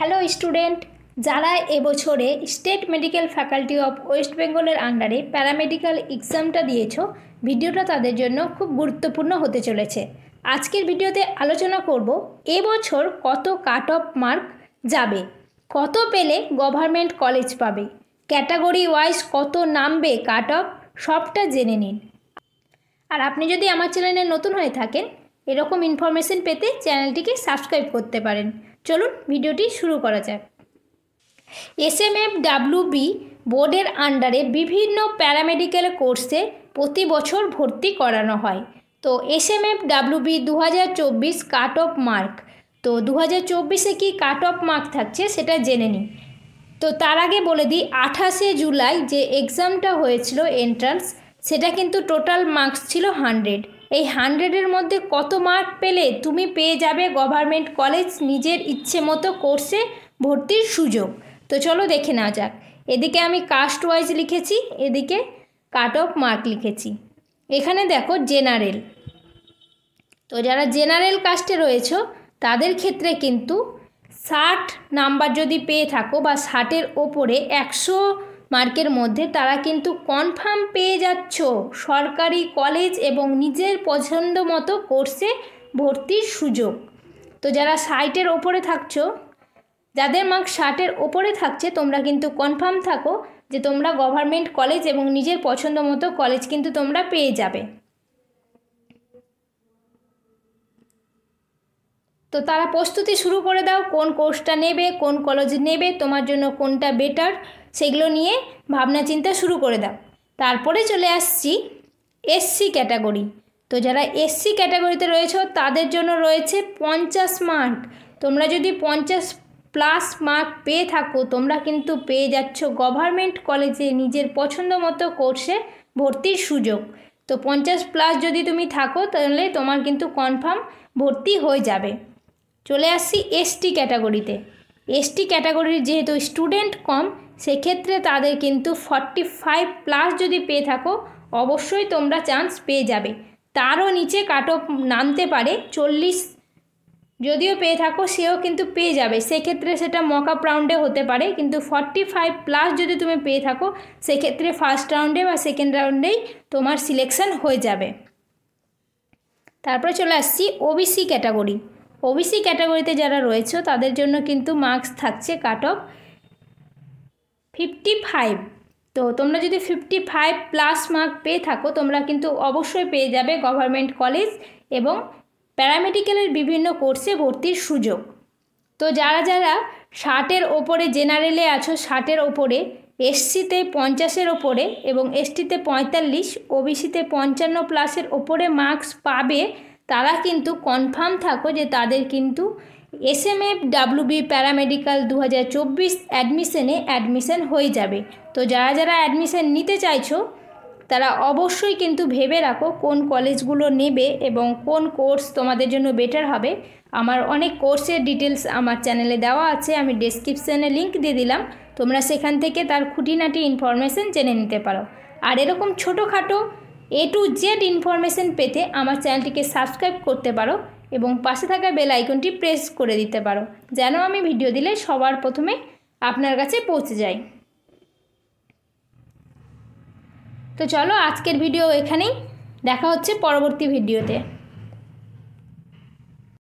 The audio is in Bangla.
হ্যালো স্টুডেন্ট যারা এবছরে state medical faculty of west বেঙ্গলের আন্ডারে প্যারামেডিক্যাল এক্সামটা দিয়েছ ভিডিওটা তাদের জন্য খুব গুরুত্বপূর্ণ হতে চলেছে আজকের ভিডিওতে আলোচনা করব এবছর কত কাট অফ মার্ক যাবে কত পেলে গভর্নমেন্ট কলেজ পাবে ক্যাটাগরি ওয়াইজ কত নামবে কাট অফ সবটা জেনে নিন আর আপনি যদি আমার চ্যানেলে নতুন হয়ে থাকেন এরকম ইনফরমেশন পেতে চ্যানেলটিকে সাবস্ক্রাইব করতে পারেন চলুন ভিডিওটি শুরু করা যাক এস এম এসএমএফ ডাব্লিউবি বোর্ডের আন্ডারে বিভিন্ন প্যারামেডিক্যাল কোর্সে প্রতি বছর ভর্তি করানো হয় তো এস এম এসএমএফ ডাব্লিউবি দু হাজার চব্বিশ কাট অফ মার্ক তো দু হাজার চব্বিশে কী কাট অফ মার্ক থাকছে সেটা জেনে নিই তো তার আগে বলে দিই আঠাশে জুলাই যে এক্সামটা হয়েছিল এন্ট্রান্স সেটা কিন্তু টোটাল মার্কস ছিল হান্ড্রেড এই হান্ড্রেডের মধ্যে কত মার্ক পেলে তুমি পেয়ে যাবে গভর্নমেন্ট কলেজ নিজের ইচ্ছে মতো কোর্সে ভর্তির সুযোগ তো চলো দেখে নেওয়া যাক এদিকে আমি কাস্ট ওয়াইজ লিখেছি এদিকে কাট অফ মার্ক লিখেছি এখানে দেখো জেনারেল তো যারা জেনারেল কাস্টে রয়েছ তাদের ক্ষেত্রে কিন্তু ষাট নাম্বার যদি পেয়ে থাকো বা ষাটের ওপরে একশো মার্কের মধ্যে তারা কিন্তু কনফার্ম পেয়ে যাচ্ছ সরকারি কলেজ এবং নিজের পছন্দ মতো কোর্সে ভর্তির সুযোগ তো যারা ষাটের ওপরে থাকছো যাদের মার্ক ষাটের ওপরে থাকছে তোমরা কিন্তু কনফার্ম থাকো যে তোমরা গভর্নমেন্ট কলেজ এবং নিজের পছন্দ মতো কলেজ কিন্তু তোমরা পেয়ে যাবে তো তারা প্রস্তুতি শুরু করে দাও কোন কোর্সটা নেবে কোন কলেজ নেবে তোমার জন্য কোনটা বেটার সেগুলো নিয়ে ভাবনা চিন্তা শুরু করে দাও তারপরে চলে আসছি এসসি ক্যাটাগরি তো যারা এসসি ক্যাটাগরিতে রয়েছে তাদের জন্য রয়েছে পঞ্চাশ মার্ক তোমরা যদি পঞ্চাশ প্লাস মার্ক পেয়ে থাকো তোমরা কিন্তু পেয়ে যাচ্ছ গভর্নমেন্ট কলেজে নিজের পছন্দ মতো কোর্সে ভর্তির সুযোগ তো পঞ্চাশ প্লাস যদি তুমি থাকো তাহলে তোমার কিন্তু কনফার্ম ভর্তি হয়ে যাবে চলে আসছি এসটি ক্যাটাগরিতে এসটি ক্যাটাগরির যেহেতু স্টুডেন্ট কম সেক্ষেত্রে তাদের কিন্তু ফর্টি ফাইভ প্লাস যদি পেয়ে থাকো অবশ্যই তোমরা চান্স পেয়ে যাবে তারও নিচে কাট অফ নামতে পারে চল্লিশ যদিও পেয়ে থাকো সেও কিন্তু পেয়ে যাবে সেক্ষেত্রে সেটা মক আপ রাউন্ডে হতে পারে কিন্তু ফর্টি ফাইভ প্লাস যদি তুমি পেয়ে থাকো সেক্ষেত্রে ফার্স্ট রাউন্ডে বা সেকেন্ড রাউন্ডেই তোমার সিলেকশন হয়ে যাবে তারপরে চলে আসছি ওবিসি ক্যাটাগরি ওবিসি ক্যাটাগরিতে যারা রয়েছে তাদের জন্য কিন্তু মার্কস থাকছে কাট অফ ফিফটি ফাইভ তো তোমরা যদি ফিফটি ফাইভ প্লাস মার্ক পেয়ে থাকো তোমরা কিন্তু অবশ্যই পেয়ে যাবে গভর্নমেন্ট কলেজ এবং প্যারামেডিক্যালের বিভিন্ন কোর্সে ভর্তির সুযোগ তো যারা যারা ষাটের ওপরে জেনারেলে আছো ষাটের ওপরে এসসিতে পঞ্চাশের ওপরে এবং এসটিতে পঁয়তাল্লিশ ওবিসিতে পঞ্চান্ন প্লাসের ওপরে মার্কস পাবে তারা কিন্তু কনফার্ম থাকো যে তাদের কিন্তু S M F WB paramedical দু হাজার চব্বিশ অ্যাডমিশনে অ্যাডমিশন হয়ে যাবে তো যারা যারা অ্যাডমিশন নিতে চাইছো তারা অবশ্যই কিন্তু ভেবে রাখো কোন কলেজগুলো নেবে এবং কোন কোর্স তোমাদের জন্য বেটার হবে আমার অনেক কোর্সের ডিটেলস আমার চ্যানেলে দেওয়া আছে আমি ডেসক্রিপশানে লিঙ্ক দিয়ে দিলাম তোমরা সেখান থেকে তার খুঁটিনাটি ইনফরমেশন জেনে নিতে পারো আর এরকম ছোটোখাটো এ টু জেড ইনফরমেশন পেতে আমার চ্যানেলটিকে সাবস্ক্রাইব করতে পারো এবং পাশে থাকা বেল আইকনটি প্রেস করে দিতে পারো যেন আমি ভিডিও দিলে সবার প্রথমে আপনার কাছে পৌঁছে যায় তো চলো আজকের ভিডিও এখানেই দেখা হচ্ছে পরবর্তী ভিডিওতে